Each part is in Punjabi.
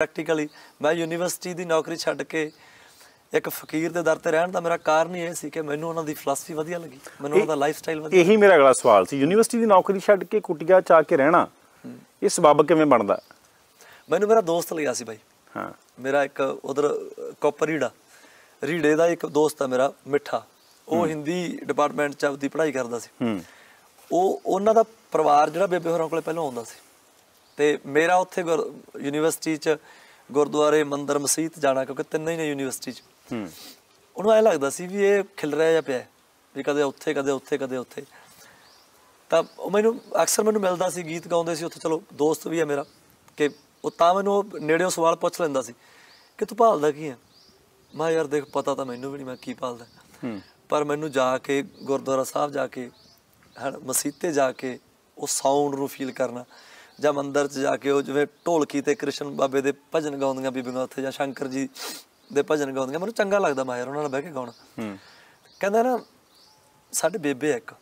ਪ੍ਰੈਕਟੀਕਲੀ ਮੈਂ ਯੂਨੀਵਰਸਿਟੀ ਦੀ ਨੌਕਰੀ ਛੱਡ ਕੇ ਇੱਕ ਫਕੀਰ ਦੇ ਦਰ ਤੇ ਰਹਿਣ ਦਾ ਮੇਰਾ ਕਾਰਨ ਹੀ ਇਹ ਸੀ ਕਿ ਮੈਨੂੰ ਉਹਨਾਂ ਦੀ ਫਲਸਫੀ ਵਧੀਆ ਲੱਗੀ ਮੈਨੂੰ ਉਹਨਾਂ ਦਾ ਲਾਈਫ ਸਟਾਈਲ ਵਧੀਆ ਇਹੀ ਮੇਰਾ ਅਗਲਾ ਸਵਾਲ ਸੀ ਯੂਨੀਵਰਸਿਟੀ ਦੀ ਨੌਕਰੀ ਛੱਡ ਕੇ ਚ ਚਾ ਕੇ ਰਹਿਣਾ ਇਹ ਸਬਬ ਕਿਵੇਂ ਬਣਦਾ ਮੈਨੂੰ ਮੇਰਾ ਦੋਸਤ ਲਿਆ ਸੀ ਬਾਈ ਹਾਂ ਮੇਰਾ ਇੱਕ ਉਧਰ ਕੋਪਰੀੜਾ ਰੀੜੇ ਦਾ ਇੱਕ ਦੋਸਤ ਆ ਮੇਰਾ ਮਿੱਠਾ ਉਹ ਹਿੰਦੀ ਡਿਪਾਰਟਮੈਂਟ ਚ ਆਪਦੀ ਪੜ੍ਹਾਈ ਕਰਦਾ ਸੀ ਹੂੰ ਉਹ ਉਹਨਾਂ ਦਾ ਪਰਿਵਾਰ ਜਿਹੜਾ ਬੇਬੇ ਹੋਰਾਂ ਕੋਲੇ ਪਹਿਲਾਂ ਆਉਂਦਾ ਸੀ ਤੇ ਮੇਰਾ ਉੱਥੇ ਯੂਨੀਵਰਸਿਟੀ 'ਚ ਗੁਰਦੁਆਰੇ ਮੰਦਰ ਮਸਜਿਦ ਜਾਣਾ ਕਿਉਂਕਿ ਤਿੰਨੇ ਹੀ ਨੇ ਯੂਨੀਵਰਸਿਟੀ 'ਚ ਹੂੰ ਉਹਨੂੰ ਐ ਲੱਗਦਾ ਸੀ ਵੀ ਇਹ ਖਿਲ ਰਿਹਾ ਜਾਂ ਪਿਆ ਵੀ ਕਦੇ ਉੱਥੇ ਕਦੇ ਉੱਥੇ ਕਦੇ ਉੱਥੇ ਤਾਂ ਉਹ ਮੈਨੂੰ ਅਕਸਰ ਮੈਨੂੰ ਮਿਲਦਾ ਸੀ ਗੀਤ ਗਾਉਂਦੇ ਸੀ ਉੱਥੇ ਚਲੋ ਦੋਸਤ ਵੀ ਆ ਮੇਰਾ ਕਿ ਉਹ ਤਾਂ ਮੈਨੂੰ ਨੇੜਿਓਂ ਸਵਾਲ ਪੁੱਛ ਲੈਂਦਾ ਸੀ ਕਿ ਤੂੰ ਭਾਲਦਾ ਕੀ ਹੈ ਮੈਂ ਯਾਰ ਦੇਖ ਪਤਾ ਤਾਂ ਮੈਨੂੰ ਵੀ ਨਹੀਂ ਮੈਂ ਕੀ ਭਾਲਦਾ ਪਰ ਮੈਨੂੰ ਜਾ ਕੇ ਗੁਰਦੁਆਰਾ ਸਾਹਿਬ ਜਾ ਕੇ ਹਣ ਮਸੀਤੇ ਜਾ ਕੇ ਉਹ ਸਾਊਂਡ ਨੂੰ ਫੀਲ ਕਰਨਾ ਜਾਂ ਮੰਦਰ 'ਚ ਜਾ ਕੇ ਉਹ ਜਿਵੇਂ ਢੋਲਕੀ ਤੇ ਕ੍ਰਿਸ਼ਨ ਬਾਬੇ ਦੇ ਭਜਨ ਗਾਉਂਦੀਆਂ ਬੀਬੀਆਂ ਉੱਥੇ ਜਾਂ ਸ਼ੰਕਰ ਜੀ ਦੇ ਭਜਨ ਗਾਉਂਦੀਆਂ ਮੈਨੂੰ ਚੰਗਾ ਲੱਗਦਾ ਮਾਇਰ ਉਹਨਾਂ ਨਾਲ ਬਹਿ ਕੇ ਗਾਉਣਾ ਹੂੰ ਕਹਿੰਦਾ ਨਾ ਸਾਡੇ ਬੇਬੇ ਇੱਕ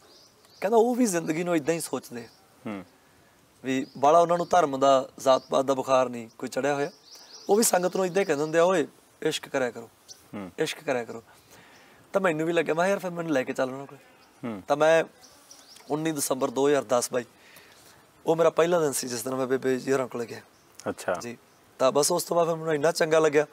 ਕਹਿੰਦਾ ਉਹ ਵੀ ਜ਼ਿੰਦਗੀ ਨੂੰ ਇਦਾਂ ਹੀ ਸੋਚਦੇ ਹੂੰ ਵੀ ਬਾਲਾ ਉਹਨਾਂ ਨੂੰ ਧਰਮ ਦਾ ਜ਼ਾਤ ਪਾਤ ਦਾ ਬੁਖਾਰ ਨਹੀਂ ਕੋਈ ਚੜਿਆ ਹੋਇਆ ਉਹ ਵੀ ਸੰਗਤ ਨੂੰ ਇਦਾਂ ਹੀ ਕਹਿੰਦੇ ਹੁੰਦੇ ਆ ਓਏ ਇਸ਼ਕ ਕਰਿਆ ਕਰੋ ਹੂੰ ਇਸ਼ਕ ਕਰਿਆ ਕਰੋ ਤਾਂ ਮੈਨੂੰ ਵੀ ਲੱਗਿਆ ਮੈਂ ਯਾਰ ਫਿਰ ਮੈਨੂੰ ਲੈ ਕੇ ਚੱਲ ਉਹਨਾਂ ਕੋਲ ਤਾਂ ਮੈਂ 19 ਦਸੰਬਰ 2010 ਬਾਈ ਉਹ ਮੇਰਾ ਪਹਿਲਾ ਦਿਨ ਸੀ ਜਿਸ ਦਿਨ ਮੈਂ ਬੇਬੇ ਜੀ ਹਰਾਂ ਕੋਲ ਗਿਆ ਅੱਛਾ ਜੀ ਤਾਂ ਬਸ ਉਸ ਤੋਂ ਬਾਅਦ ਮੈਨੂੰ ਇੰਨਾ ਚੰਗਾ ਲੱਗਿਆ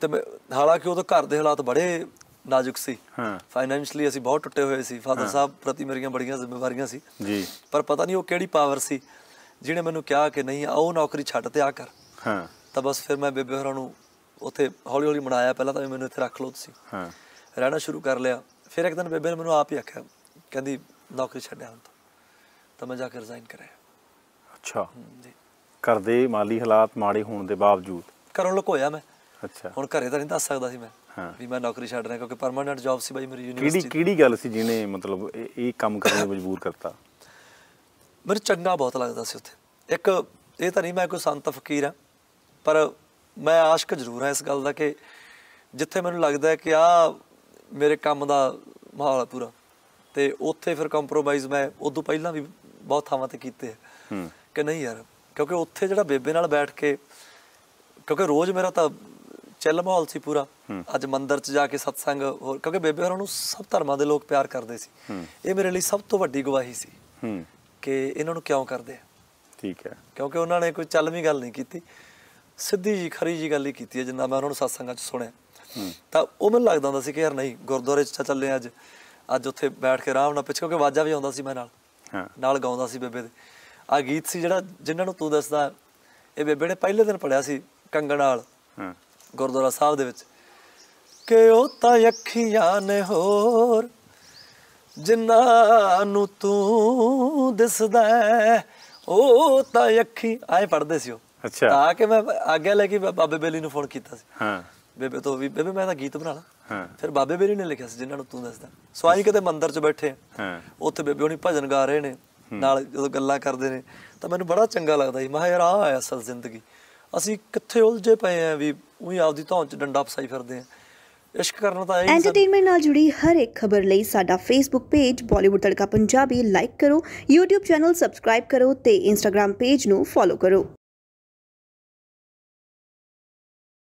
ਤੇ ਮੈਂ ਹਾਲਾਂਕਿ ਤਾਂ ਘਰ ਦੇ ਹਾਲਾਤ ਬੜੇ ਨਾਜ਼ੁਕ ਸੀ ਹਾਂ ਫਾਈਨੈਂਸ਼ਲੀ ਅਸੀਂ ਬਹੁਤ ਟੁੱਟੇ ਹੋਏ ਸੀ ਫਾਦਰ ਸਾਹਿਬ ਪ੍ਰਤੀ ਮੇਰੀਆਂ ਬੜੀਆਂ ਜ਼ਿੰਮੇਵਾਰੀਆਂ ਸੀ ਜੀ ਪਰ ਪਤਾ ਨਹੀਂ ਉਹ ਕਿਹੜੀ ਪਾਵਰ ਸੀ ਜਿਹਨੇ ਮੈਨੂੰ ਕਿਹਾ ਕਿ ਨਹੀਂ ਆਓ ਨੌਕਰੀ ਛੱਡ ਤੇ ਆ ਕਰ ਹਾਂ ਤਾਂ ਬਸ ਫਿਰ ਮੈਂ ਬੇਬੇ ਹੋਰਾਂ ਨੂੰ ਉੱਥੇ ਹੌਲੀ ਹੌਲੀ ਮਨਾਇਆ ਪਹਿਲਾਂ ਤਾਂ ਮੈਨੂੰ ਇੱਥੇ ਰੱਖ ਲਓ ਤੁਸੀਂ ਹਾਂ ਰਹਿਣਾ ਸ਼ੁਰੂ ਕਰ ਲਿਆ ਫਿਰ ਇੱਕ ਦਿਨ ਬੇਬੇ ਨੇ ਮੈਨੂੰ ਆਪ ਹੀ ਆਖਿਆ ਕਹਿੰਦੀ ਨੌਕਰੀ ਛੱਡਿਆ ਹੁਣ ਤਾਂ ਮੈਂ ਜਾ ਕੇ ਰਿਜ਼ਾਈਨ ਕਰਿਆ ਅੱਛਾ ਜੀ ਘਰ ਦੇ ਮਾਲੀ ਹਾਲਾਤ ਮਾੜੇ ਹੋਣ ਦੇ ਬਾਵਜੂਦ ਘਰੋਂ ਲੁਕੋਇਆ ਮੈਂ ਅੱਛਾ ਹੁਣ ਘਰੇ ਤਾਂ ਨਹੀਂ ਦੱਸ ਸਕਦਾ ਸੀ ਮੈਂ ਵੀ ਮੈਂ ਨੌਕਰੀ ਛੱਡ ਰਿਹਾ ਕਿਉਂਕਿ ਪਰਮਾਨੈਂਟ ਜੌਬ ਸੀ ਬਾਈ ਮੇਰੀ ਯੂਨੀਵਰਸਿਟੀ ਕਿਹੜੀ ਕਿਹੜੀ ਗੱਲ ਸੀ ਜਿਹਨੇ ਮਤਲਬ ਇਹ ਕੰਮ ਕਰਨ ਨੂੰ ਮਜਬੂਰ ਕਰਤਾ ਮਰ ਚੰਗਾ ਬਹੁਤ ਲੱਗਦਾ ਸੀ ਉੱਥੇ ਇੱਕ ਇਹ ਤਾਂ ਨਹੀਂ ਮੈਂ ਕੋਈ ਸੰਤ ਫਕੀਰ ਆ ਪਰ ਮੈਂ ਆਸ਼ਕ ਜ਼ਰੂਰ ਹਾਂ ਇਸ ਗੱਲ ਦਾ ਕਿ ਜਿੱਥੇ ਮੈਨੂੰ ਲੱਗਦਾ ਹੈ ਕਿ ਆ ਮੇਰੇ ਕੰਮ ਦਾ ਮਾਹੌਲ ਪੂਰਾ ਤੇ ਉੱਥੇ ਫਿਰ ਕੰਪਰੋਮਾਈਜ਼ ਮੈਂ ਉਦੋਂ ਪਹਿਲਾਂ ਵੀ ਬਹੁਤ ਥਾਵਾਂ ਤੇ ਕੀਤੇ ਕਿ ਨਹੀਂ ਯਾਰ ਕਿਉਂਕਿ ਉੱਥੇ ਜਿਹੜਾ ਬੇਬੇ ਨਾਲ ਬੈਠ ਕੇ ਕਿਉਂਕਿ ਰੋਜ਼ ਮੇਰਾ ਤਾਂ ਚੱਲ ਮਾਹੌਲ ਸੀ ਪੂਰਾ ਅੱਜ ਮੰਦਿਰ 'ਚ ਜਾ ਕੇ ਸਤਸੰਗ ਹੋਰ ਕਿਉਂਕਿ ਬੇਬੇ ਹੋਰਾਂ ਨੂੰ ਸਭ ਧਰਮਾਂ ਦੇ ਲੋਕ ਪਿਆਰ ਕਰਦੇ ਸੀ ਇਹ ਮੇਰੇ ਲਈ ਸਭ ਤੋਂ ਵੱਡੀ ਗਵਾਹੀ ਸੀ ਕਿ ਇਹਨਾਂ ਨੂੰ ਕਿਉਂ ਕਰਦੇ ਆ ਠੀਕ ਹੈ ਕਿਉਂਕਿ ਉਹਨਾਂ ਨੇ ਕੋਈ ਚੱਲਵੀਂ ਗੱਲ ਨਹੀਂ ਕੀਤੀ ਸਿੱਧੀ ਜੀ ਖਰੀ ਜੀ ਗੱਲ ਹੀ ਕੀਤੀ ਹੈ ਜਿੰਨਾ ਮੈਂ ਉਹਨਾਂ ਨੂੰ ਸਤਸੰਗਾਂ 'ਚ ਸੁਣਿਆ ਤਾਂ ਉਹ ਮੈਨੂੰ ਲੱਗਦਾ ਹੁੰਦਾ ਸੀ ਕਿ ਯਾਰ ਨਹੀਂ ਗੁਰਦੁਆਰੇ 'ਚ ਚੱਲੇ ਅੱਜ ਅੱਜ ਉੱਥੇ ਬੈਠ ਕੇ ਆਰਾਮ ਨਾਲ ਪਿੱਛੇ ਕਿਉਂਕਿ ਵਾਜਾ ਵੀ ਆਉਂਦਾ ਸੀ ਮੇਰੇ ਨਾਲ ਨਾਲ ਗਾਉਂਦਾ ਸੀ ਬੇਬੇ ਦੇ ਆ ਗੀਤ ਸੀ ਜਿਹੜਾ ਜਿਨ੍ਹਾਂ ਨੂੰ ਤੂੰ ਦੱਸਦਾ ਇਹ ਬੇਬੇ ਨੇ ਪਹਿਲੇ ਦਿਨ ਪੜਿਆ ਸੀ ਕੰਗਣ ਨਾਲ ਗੁਰਦੁਆਰਾ ਸਾਹਿਬ ਦੇ ਵਿੱਚ ਕਿ ਉਹ ਤਾਂ ਅੱਖੀਆਂ ਨੇ ਹੋਰ ਜਿਨ੍ਹਾਂ ਨੂੰ ਤੂੰ ਦਿਸਦਾ ਉਹ ਤਾਂ ਅੱਖੀ ਆਏ ਪੜਦੇ ਸੀ ਉਹ ਅੱਛਾ ਤਾਂ ਕਿ ਮੈਂ ਅੱਗੇ ਲੈ ਕੇ ਬਾਬੇ ਬੇਲੀ ਨੂੰ ਫੋਨ ਕੀਤਾ ਸੀ ਹਾਂ ਬੇਬੇ ਤੋਂ ਵੀ ਬੇਬੇ ਮੈਂ ਤਾਂ ਗੀਤ ਬਣਾ ਲਾ ਹਾਂ ਫਿਰ ਬਾਬੇ ਬੇਰੀ ਨੇ ਲਿਖਿਆ ਸੀ ਜਿਨ੍ਹਾਂ ਨੂੰ ਤੂੰ ਦੱਸਦਾ ਸੋ ਆਈ ਕਿਤੇ ਮੰਦਿਰ 'ਚ ਬੈਠੇ ਹਾਂ ਉੱਥੇ ਬੇਬੇ ਹੁਣੀ ਭਜਨ ਗਾ ਰਹੇ ਨੇ ਨਾਲ ਜਦੋਂ ਗੱਲਾਂ ਕਰਦੇ ਨੇ ਤਾਂ ਮੈਨੂੰ ਬੜਾ ਚੰਗਾ ਲੱਗਦਾ ਸੀ ਮੈਂ ਯਾਰ ਆ ਆ ਅਸਲ ਜ਼ਿੰਦਗੀ ਅਸੀਂ ਕਿੱਥੇ ਉਲਝੇ ਪਏ ਆ ਵੀ ਉਹੀ ਆਪਦੀ ਧੌਣ 'ਚ ਡੰਡਾ ਫਸਾਈ ਫਿਰਦੇ ਆ ਇਸ਼ਕ ਕਰਨਾ ਤਾਂ ਹੈ ਐਂਟਰਟੇਨਮੈਂਟ ਨਾਲ ਜੁੜੀ ਹਰ ਇੱਕ ਖਬਰ ਲਈ ਸਾਡਾ Facebook page Bollywood Tadka Punjabi like ਕਰੋ YouTube ਚੈਨਲ ਸਬਸਕ੍ਰਾਈਬ ਕਰੋ ਤੇ Instagram ਪੇਜ ਨੂੰ ਫੋਲੋ ਕਰੋ